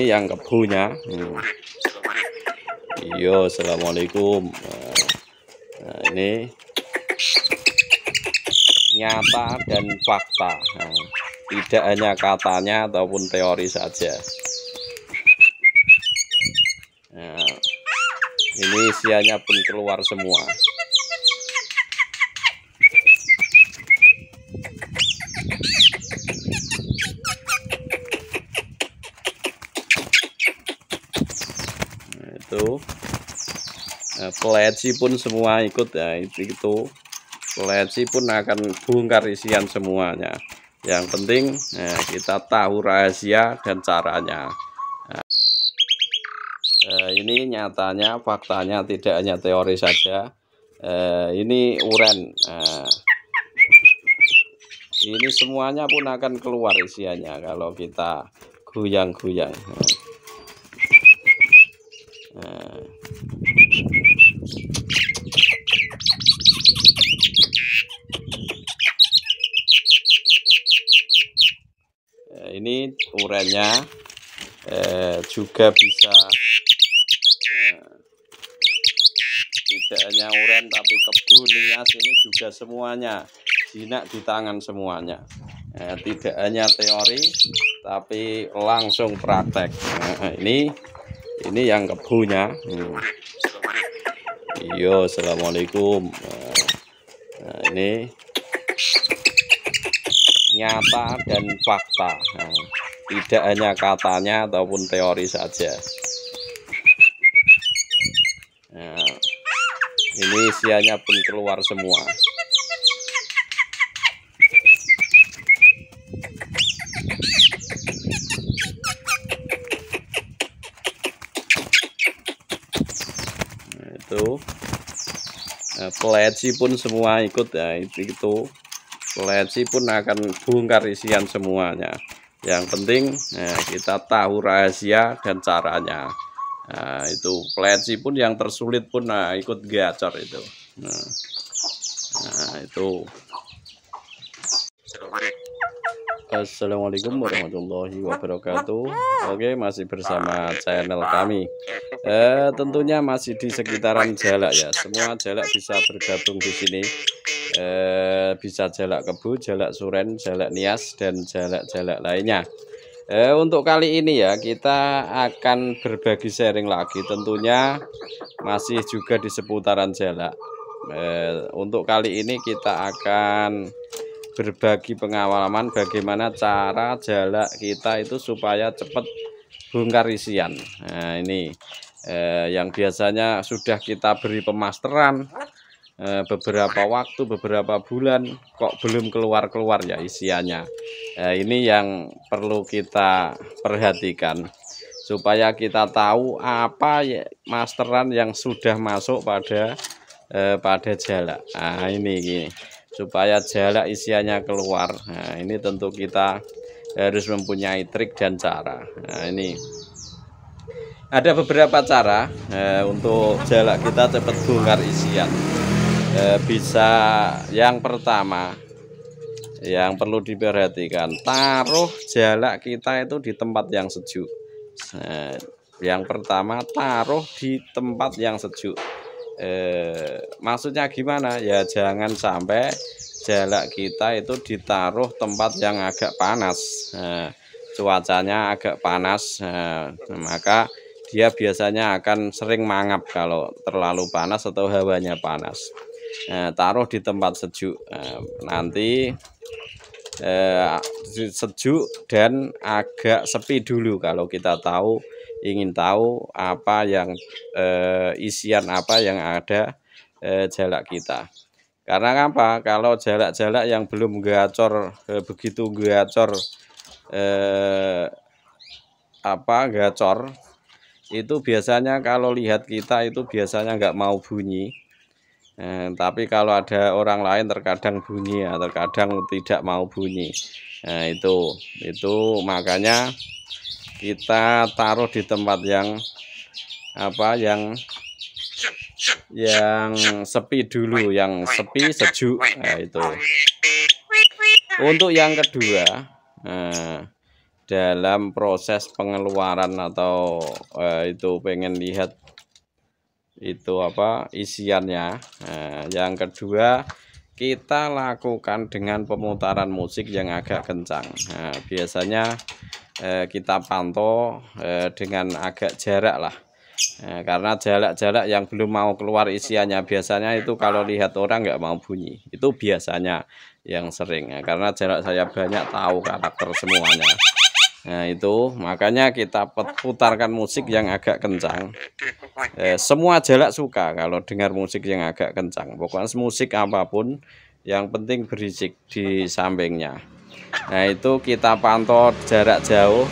ini yang kebunya hmm. yo assalamualaikum nah, ini nyata dan fakta nah, tidak hanya katanya ataupun teori saja nah, ini isiannya pun keluar semua itu nah, peleci pun semua ikut ya itu peleci pun akan bongkar isian semuanya yang penting nah, kita tahu rahasia dan caranya nah, Nah, ini nyatanya faktanya tidak hanya teori saja eh, ini uren nah. ini semuanya pun akan keluar isiannya kalau kita goyang-goyang Eh, ini urenya eh, juga bisa eh, tidak hanya uren tapi kebu nias ini juga semuanya jinak di tangan semuanya eh, tidak hanya teori tapi langsung praktek nah, ini ini yang kebunya hmm. yo assalamualaikum nah, ini nyata dan fakta nah, tidak hanya katanya ataupun teori saja nah, ini isiannya pun keluar semua Kleci pun semua ikut ya itu Kleci pun akan bongkar isian semuanya yang penting ya, kita tahu rahasia dan caranya nah, itu Kleci pun yang tersulit pun nah, ikut gacor itu nah, nah itu Assalamualaikum warahmatullahi wabarakatuh Oke masih bersama channel kami eh, Tentunya masih di sekitaran jalak ya Semua jalak bisa bergabung di sini eh, Bisa jalak kebu, jalak suren, jalak nias, dan jalak-jalak lainnya eh, Untuk kali ini ya kita akan berbagi sharing lagi Tentunya masih juga di seputaran jalak eh, Untuk kali ini kita akan berbagi pengalaman bagaimana cara jala kita itu supaya cepat bongkar isian. Nah, ini eh, yang biasanya sudah kita beri pemasteran eh, beberapa waktu, beberapa bulan kok belum keluar-keluar ya isiannya. Eh, ini yang perlu kita perhatikan supaya kita tahu apa ya masteran yang sudah masuk pada eh, pada jala. Nah, ini gini supaya jala isiannya keluar nah, ini tentu kita harus mempunyai trik dan cara nah, ini ada beberapa cara eh, untuk jala kita cepat bongkar isian eh, bisa yang pertama yang perlu diperhatikan taruh jala kita itu di tempat yang sejuk eh, yang pertama taruh di tempat yang sejuk Eh, maksudnya gimana ya jangan sampai jalak kita itu ditaruh tempat yang agak panas eh, cuacanya agak panas eh, maka dia biasanya akan sering mangap kalau terlalu panas atau hawanya panas eh, taruh di tempat sejuk eh, nanti eh, sejuk dan agak sepi dulu kalau kita tahu ingin tahu apa yang eh, isian apa yang ada eh, jalak kita karena apa kalau jalak-jalak yang belum gacor eh, begitu gacor eh, apa gacor itu biasanya kalau lihat kita itu biasanya nggak mau bunyi Eh, tapi kalau ada orang lain terkadang bunyi ya, terkadang tidak mau bunyi. Nah, itu itu makanya kita taruh di tempat yang apa yang yang sepi dulu, yang sepi sejuk. Nah, itu. Untuk yang kedua, nah, dalam proses pengeluaran atau eh, itu pengen lihat itu apa isiannya nah, yang kedua kita lakukan dengan pemutaran musik yang agak kencang nah, biasanya eh, kita pantau eh, dengan agak jarak lah eh, karena jarak-jarak yang belum mau keluar isiannya biasanya itu kalau lihat orang nggak mau bunyi itu biasanya yang sering nah, karena jarak saya banyak tahu karakter semuanya Nah itu makanya kita putarkan musik yang agak kencang. Eh, semua jalak suka kalau dengar musik yang agak kencang. Pokoknya musik apapun yang penting berisik di sampingnya. Nah itu kita pantau jarak jauh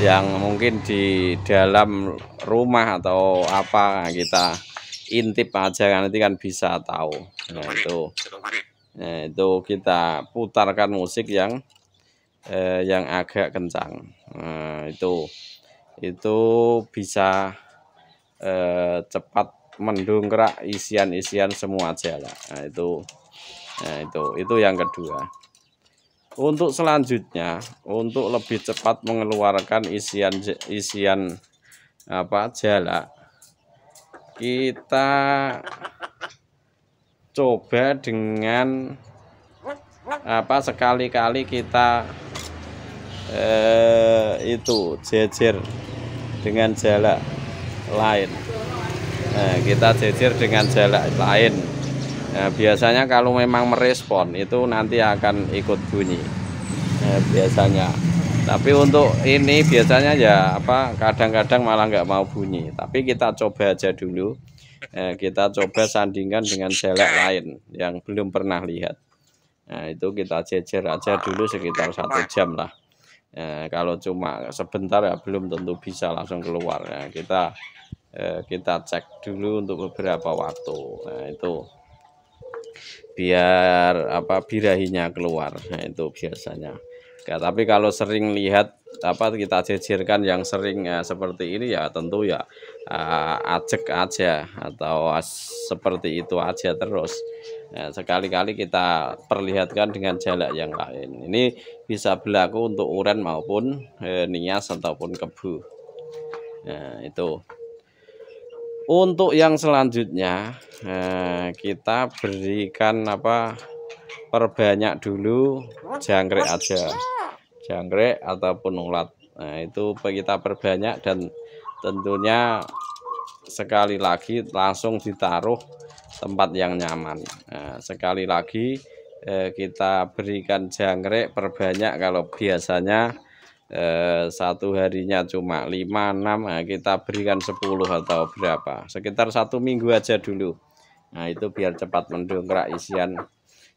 yang mungkin di dalam rumah atau apa nah, kita intip aja kan nanti kan bisa tahu. Nah itu, nah, itu kita putarkan musik yang eh, yang agak kencang nah, itu itu bisa eh, cepat mendongkrak isian-isian semua jala nah, itu nah, itu itu yang kedua untuk selanjutnya untuk lebih cepat mengeluarkan isian isian apa jala kita coba dengan apa sekali-kali kita eh, itu jejer dengan jala lain nah, kita jejer dengan jala lain nah, biasanya kalau memang merespon itu nanti akan ikut bunyi nah, biasanya tapi untuk ini biasanya ya apa kadang-kadang malah nggak mau bunyi tapi kita coba aja dulu eh, kita coba sandingkan dengan jelek lain yang belum pernah lihat nah itu kita jejer aja dulu sekitar satu jam lah Ya, kalau cuma sebentar ya belum tentu bisa langsung keluar ya. Kita eh, kita cek dulu untuk beberapa waktu. Nah, itu biar apa birahinya keluar. Nah, itu biasanya. Ya, tapi kalau sering lihat apa kita jejerkan yang sering ya, seperti ini ya tentu ya uh, ajek aja atau as, seperti itu aja terus Ya, sekali-kali kita perlihatkan dengan jalak yang lain. Ini bisa berlaku untuk uren maupun eh, nias ataupun kebu. Nah, itu. Untuk yang selanjutnya eh, kita berikan apa? Perbanyak dulu jangkrik aja. Jangkrik ataupun ulat. Nah, itu kita perbanyak dan tentunya sekali lagi langsung ditaruh tempat yang nyaman nah, sekali lagi eh, kita berikan jangkrik perbanyak kalau biasanya eh, satu harinya cuma 5 6 nah kita berikan 10 atau berapa sekitar satu minggu aja dulu nah itu biar cepat mendongkrak isian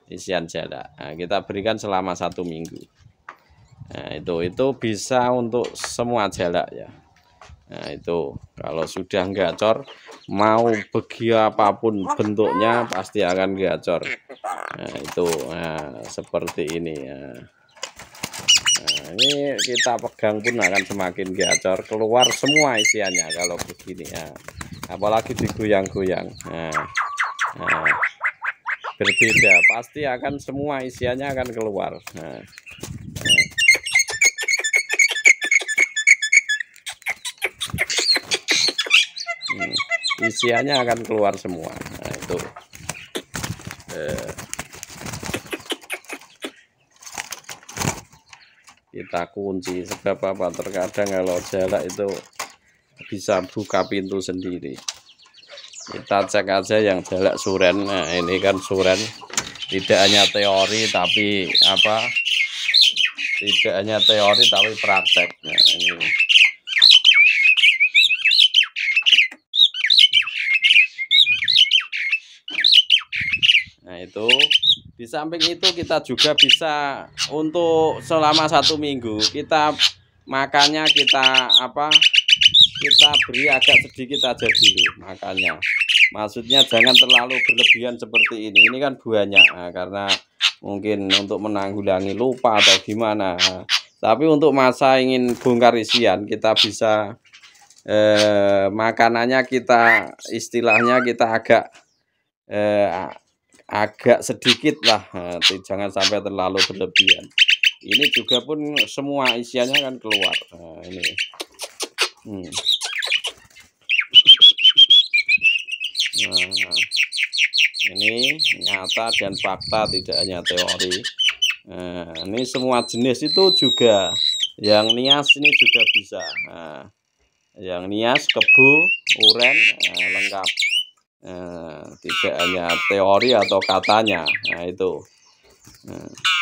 isian jala nah, kita berikan selama satu minggu nah itu itu bisa untuk semua jala ya Nah itu kalau sudah gacor mau begi apapun bentuknya pasti akan gacor. Nah itu nah, seperti ini ya. Nah, ini kita pegang pun akan semakin gacor keluar semua isiannya kalau begini ya. Apalagi digoyang-goyang. Nah, nah, berbeda pasti akan semua isiannya akan keluar. Nah. isiannya akan keluar semua nah, itu eh. kita kunci sebab apa terkadang kalau jarak itu bisa buka pintu sendiri kita cek aja yang jarak suren nah ini kan suren tidak hanya teori tapi apa tidak hanya teori tapi praktek nah, ini itu di samping itu kita juga bisa untuk selama satu minggu kita makannya kita apa kita beri agak sedikit aja dulu makannya maksudnya jangan terlalu berlebihan seperti ini ini kan banyak nah, karena mungkin untuk menanggulangi lupa atau gimana tapi untuk masa ingin bongkar isian kita bisa eh, makanannya kita istilahnya kita agak eh, agak sedikit lah eh, jangan sampai terlalu berlebihan ini juga pun semua isiannya akan keluar nah, ini hmm. nah, ini nyata dan fakta tidak hanya teori nah, ini semua jenis itu juga yang nias ini juga bisa nah, yang nias kebu uren nah, lengkap Eh, tidak hanya teori atau katanya nah itu nah.